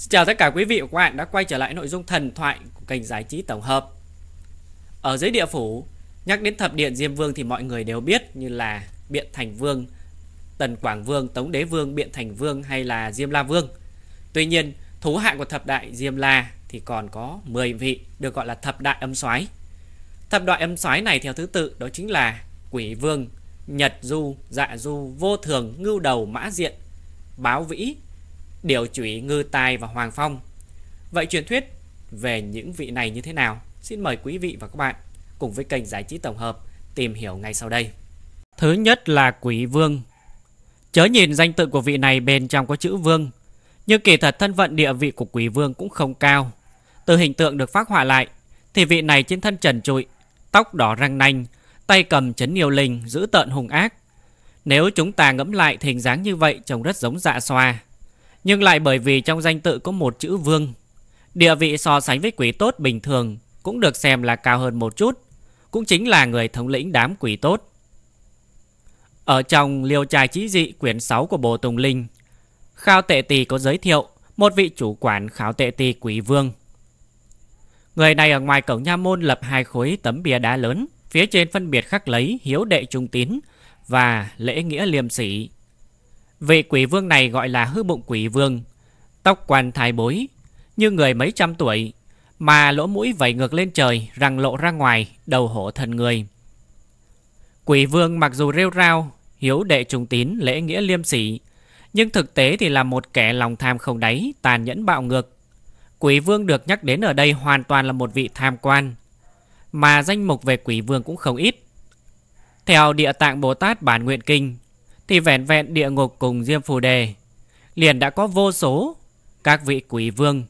Xin chào tất cả quý vị và các bạn đã quay trở lại nội dung thần thoại của kênh giải trí tổng hợp. Ở dưới địa phủ, nhắc đến thập điện Diêm Vương thì mọi người đều biết như là Biện Thành Vương, Tần Quảng Vương, Tống Đế Vương, Biện Thành Vương hay là Diêm La Vương. Tuy nhiên, thú hạng của thập đại Diêm La thì còn có 10 vị được gọi là thập đại âm soái. Thập đại âm soái này theo thứ tự đó chính là Quỷ Vương, Nhật Du, Dạ Du, Vô Thường, Ngưu Đầu, Mã Diện, Báo Vĩ, điều chủy ngư tài và hoàng phong. Vậy truyền thuyết về những vị này như thế nào? Xin mời quý vị và các bạn cùng với kênh Giải trí Tổng hợp tìm hiểu ngay sau đây. Thứ nhất là Quỷ Vương. Chớ nhìn danh tự của vị này bên trong có chữ Vương, nhưng kỳ thật thân phận địa vị của Quỷ Vương cũng không cao. Từ hình tượng được phát họa lại, thì vị này trên thân trần trụi, tóc đỏ răng nanh, tay cầm chấn nhiều linh, giữ tợn hùng ác. Nếu chúng ta ngẫm lại thì hình dáng như vậy trông rất giống dạ xoa. Nhưng lại bởi vì trong danh tự có một chữ vương Địa vị so sánh với quỷ tốt bình thường Cũng được xem là cao hơn một chút Cũng chính là người thống lĩnh đám quỷ tốt Ở trong liều trai trí dị quyển 6 của Bồ Tùng Linh Khao Tệ Tỳ có giới thiệu Một vị chủ quản Khao Tệ Tỳ quỷ vương Người này ở ngoài cổng nha môn lập hai khối tấm bia đá lớn Phía trên phân biệt khắc lấy hiếu đệ trung tín Và lễ nghĩa liêm sỉ Vị quỷ vương này gọi là hư bụng quỷ vương Tóc quan thái bối Như người mấy trăm tuổi Mà lỗ mũi vẩy ngược lên trời Răng lộ ra ngoài đầu hổ thần người Quỷ vương mặc dù rêu rao Hiếu đệ trùng tín lễ nghĩa liêm sỉ Nhưng thực tế thì là một kẻ lòng tham không đáy Tàn nhẫn bạo ngược Quỷ vương được nhắc đến ở đây hoàn toàn là một vị tham quan Mà danh mục về quỷ vương cũng không ít Theo địa tạng Bồ Tát Bản Nguyện Kinh thì vẹn vẹn địa ngục cùng Diêm Phù Đề liền đã có vô số các vị quỷ vương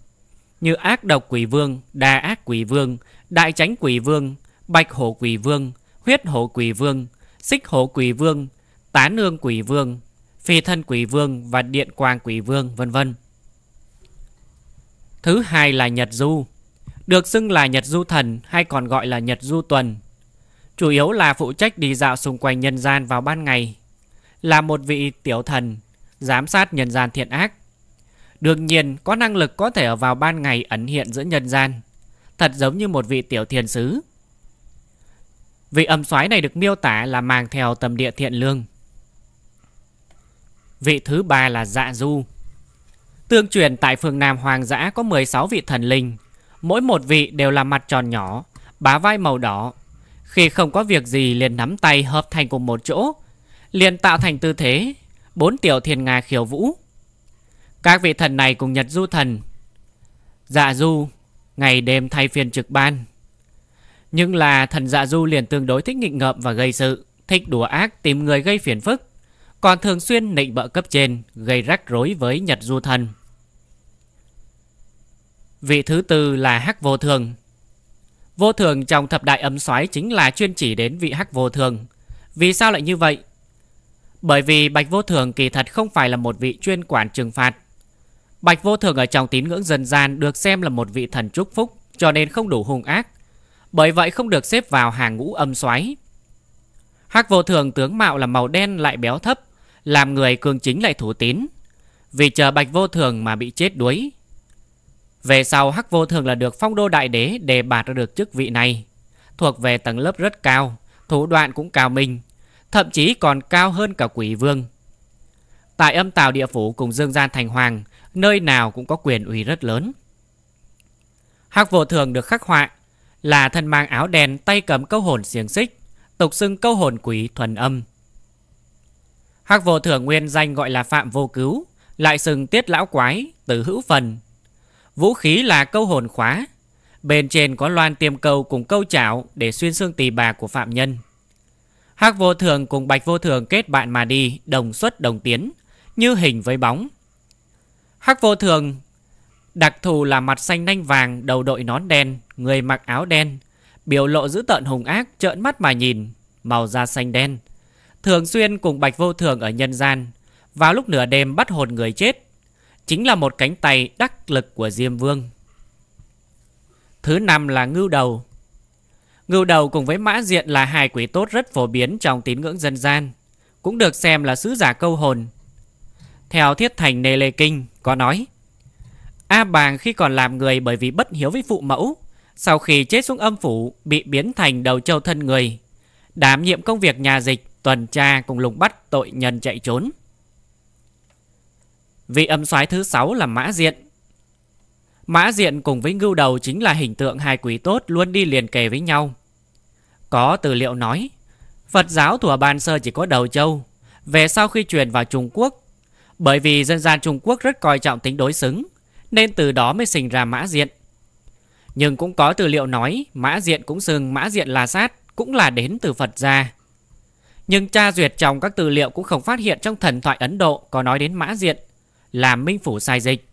như ác độc quỷ vương, đa ác quỷ vương, đại chánh quỷ vương, bạch hổ quỷ vương, huyết hổ quỷ vương, xích hổ quỷ vương, tán ương quỷ vương, phi thân quỷ vương và điện quang quỷ vương vân vân. Thứ hai là Nhật Du, được xưng là Nhật Du Thần hay còn gọi là Nhật Du Tuần. Chủ yếu là phụ trách đi dạo xung quanh nhân gian vào ban ngày là một vị tiểu thần giám sát nhân gian thiện ác. Đương nhiên có năng lực có thể ở vào ban ngày ẩn hiện giữa nhân gian, thật giống như một vị tiểu thiền sứ. Vị âm soái này được miêu tả là mang theo tầm địa thiện lương. Vị thứ ba là Dạ Du. Tương truyền tại phường Nam Hoàng Dã có 16 vị thần linh, mỗi một vị đều là mặt tròn nhỏ, bá vai màu đỏ. Khi không có việc gì liền nắm tay hợp thành cùng một chỗ, liền tạo thành tư thế Bốn tiểu thiên nga khiêu vũ Các vị thần này cùng Nhật Du thần Dạ Du Ngày đêm thay phiên trực ban Nhưng là thần dạ Du liền tương đối thích nghịch ngợm và gây sự Thích đùa ác tìm người gây phiền phức Còn thường xuyên nịnh bợ cấp trên Gây rắc rối với Nhật Du thần Vị thứ tư là Hắc Vô Thường Vô Thường trong thập đại âm soái chính là chuyên chỉ đến vị Hắc Vô Thường Vì sao lại như vậy? Bởi vì Bạch Vô Thường kỳ thật không phải là một vị chuyên quản trừng phạt. Bạch Vô Thường ở trong tín ngưỡng dân gian được xem là một vị thần chúc phúc cho nên không đủ hung ác. Bởi vậy không được xếp vào hàng ngũ âm xoáy. Hắc Vô Thường tướng mạo là màu đen lại béo thấp, làm người cường chính lại thủ tín. Vì chờ Bạch Vô Thường mà bị chết đuối. Về sau Hắc Vô Thường là được phong đô đại đế đề bạt được chức vị này. Thuộc về tầng lớp rất cao, thủ đoạn cũng cao minh thậm chí còn cao hơn cả quỷ vương. Tại âm tào địa phủ cùng dương gian thành hoàng, nơi nào cũng có quyền uy rất lớn. Hắc vô thường được khắc họa là thân mang áo đen tay cầm câu hồn xiềng xích, tục xưng câu hồn quỷ thuần âm. Hắc vô thường nguyên danh gọi là Phạm Vô Cứu, lại sừng tiết lão quái, tử hữu phần. Vũ khí là câu hồn khóa, bên trên có loan tiêm câu cùng câu chảo để xuyên xương tỳ bà của phạm nhân. Hắc vô thường cùng bạch vô thường kết bạn mà đi, đồng xuất đồng tiến, như hình với bóng. Hắc vô thường đặc thù là mặt xanh nanh vàng, đầu đội nón đen, người mặc áo đen, biểu lộ dữ tợn hùng ác trợn mắt mà nhìn, màu da xanh đen. Thường xuyên cùng bạch vô thường ở nhân gian, vào lúc nửa đêm bắt hồn người chết, chính là một cánh tay đắc lực của Diêm Vương. Thứ năm là ngưu đầu, Ngưu đầu cùng với mã diện là hai quỷ tốt rất phổ biến trong tín ngưỡng dân gian, cũng được xem là sứ giả câu hồn. Theo Thiết Thành Nê Lê Kinh có nói, A Bàng khi còn làm người bởi vì bất hiếu với phụ mẫu, sau khi chết xuống âm phủ bị biến thành đầu châu thân người, đảm nhiệm công việc nhà dịch, tuần tra cùng lùng bắt tội nhân chạy trốn. Vị âm soái thứ sáu là Mã Diện. Mã Diện cùng với Ngưu Đầu chính là hình tượng hai quý tốt luôn đi liền kề với nhau. Có tư liệu nói, Phật giáo thủa ban sơ chỉ có đầu châu, về sau khi truyền vào Trung Quốc. Bởi vì dân gian Trung Quốc rất coi trọng tính đối xứng, nên từ đó mới sinh ra mã diện. Nhưng cũng có tư liệu nói mã diện cũng xưng mã diện là sát, cũng là đến từ Phật gia. Nhưng tra duyệt trong các tư liệu cũng không phát hiện trong thần thoại Ấn Độ có nói đến mã diện, là minh phủ sai dịch.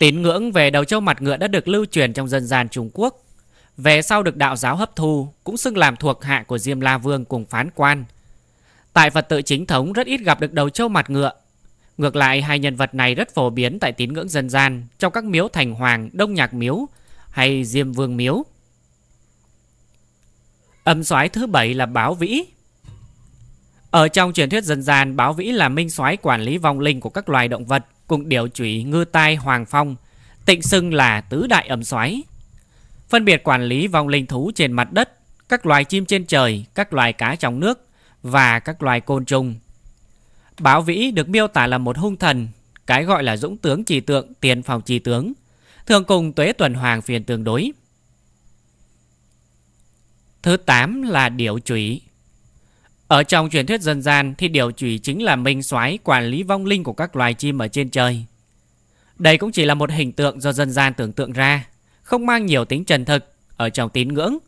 Tín ngưỡng về đầu châu mặt ngựa đã được lưu truyền trong dân gian Trung Quốc. Về sau được đạo giáo hấp thu Cũng xưng làm thuộc hạ của Diêm La Vương cùng phán quan Tại Phật tự chính thống rất ít gặp được đầu châu mặt ngựa Ngược lại hai nhân vật này rất phổ biến tại tín ngưỡng dân gian Trong các miếu thành hoàng, đông nhạc miếu hay diêm vương miếu Âm soái thứ bảy là báo vĩ Ở trong truyền thuyết dân gian báo vĩ là minh soái quản lý vong linh của các loài động vật Cùng điều chủy ngư tai hoàng phong Tịnh xưng là tứ đại âm soái phân biệt quản lý vong linh thú trên mặt đất, các loài chim trên trời, các loài cá trong nước và các loài côn trùng. Báo Vĩ được miêu tả là một hung thần, cái gọi là dũng tướng trì tượng, tiền phòng trì tướng, thường cùng Tuế Tuần Hoàng phiền tương đối. Thứ 8 là điểu chủy. Ở trong truyền thuyết dân gian thì điểu chủy chính là minh soái quản lý vong linh của các loài chim ở trên trời. Đây cũng chỉ là một hình tượng do dân gian tưởng tượng ra không mang nhiều tính chân thực ở trong tín ngưỡng,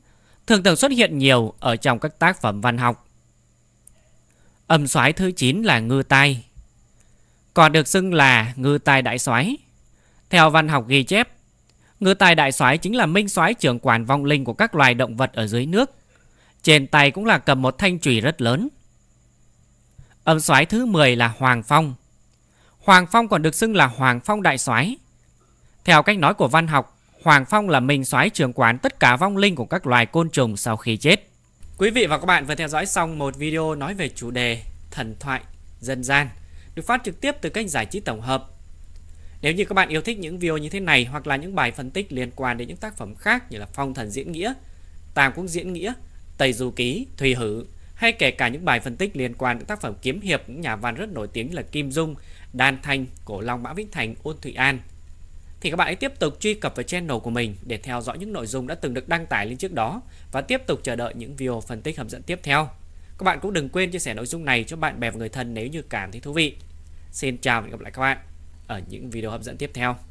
thường thường xuất hiện nhiều ở trong các tác phẩm văn học. Âm soái thứ 9 là ngư tai, còn được xưng là ngư tai đại soái. Theo văn học ghi chép, ngư tai đại soái chính là minh soái trưởng quản vong linh của các loài động vật ở dưới nước. Trên tay cũng là cầm một thanh chùy rất lớn. Âm soái thứ 10 là Hoàng Phong. Hoàng Phong còn được xưng là Hoàng Phong đại soái. Theo cách nói của văn học, Hoàng Phong là mình soái trường quán tất cả vong linh của các loài côn trùng sau khi chết. Quý vị và các bạn vừa theo dõi xong một video nói về chủ đề thần thoại dân gian được phát trực tiếp từ kênh giải trí tổng hợp. Nếu như các bạn yêu thích những video như thế này hoặc là những bài phân tích liên quan đến những tác phẩm khác như là Phong thần diễn nghĩa, Tàng quốc diễn nghĩa, Tây du ký, Thùy hử hay kể cả những bài phân tích liên quan đến tác phẩm kiếm hiệp những nhà văn rất nổi tiếng như là Kim Dung, Đan Thanh, Cổ Long Mã Vĩnh Thành, Ôn Thụy An thì các bạn hãy tiếp tục truy cập vào channel của mình để theo dõi những nội dung đã từng được đăng tải lên trước đó và tiếp tục chờ đợi những video phân tích hấp dẫn tiếp theo. Các bạn cũng đừng quên chia sẻ nội dung này cho bạn bè và người thân nếu như cảm thấy thú vị. Xin chào và hẹn gặp lại các bạn ở những video hấp dẫn tiếp theo.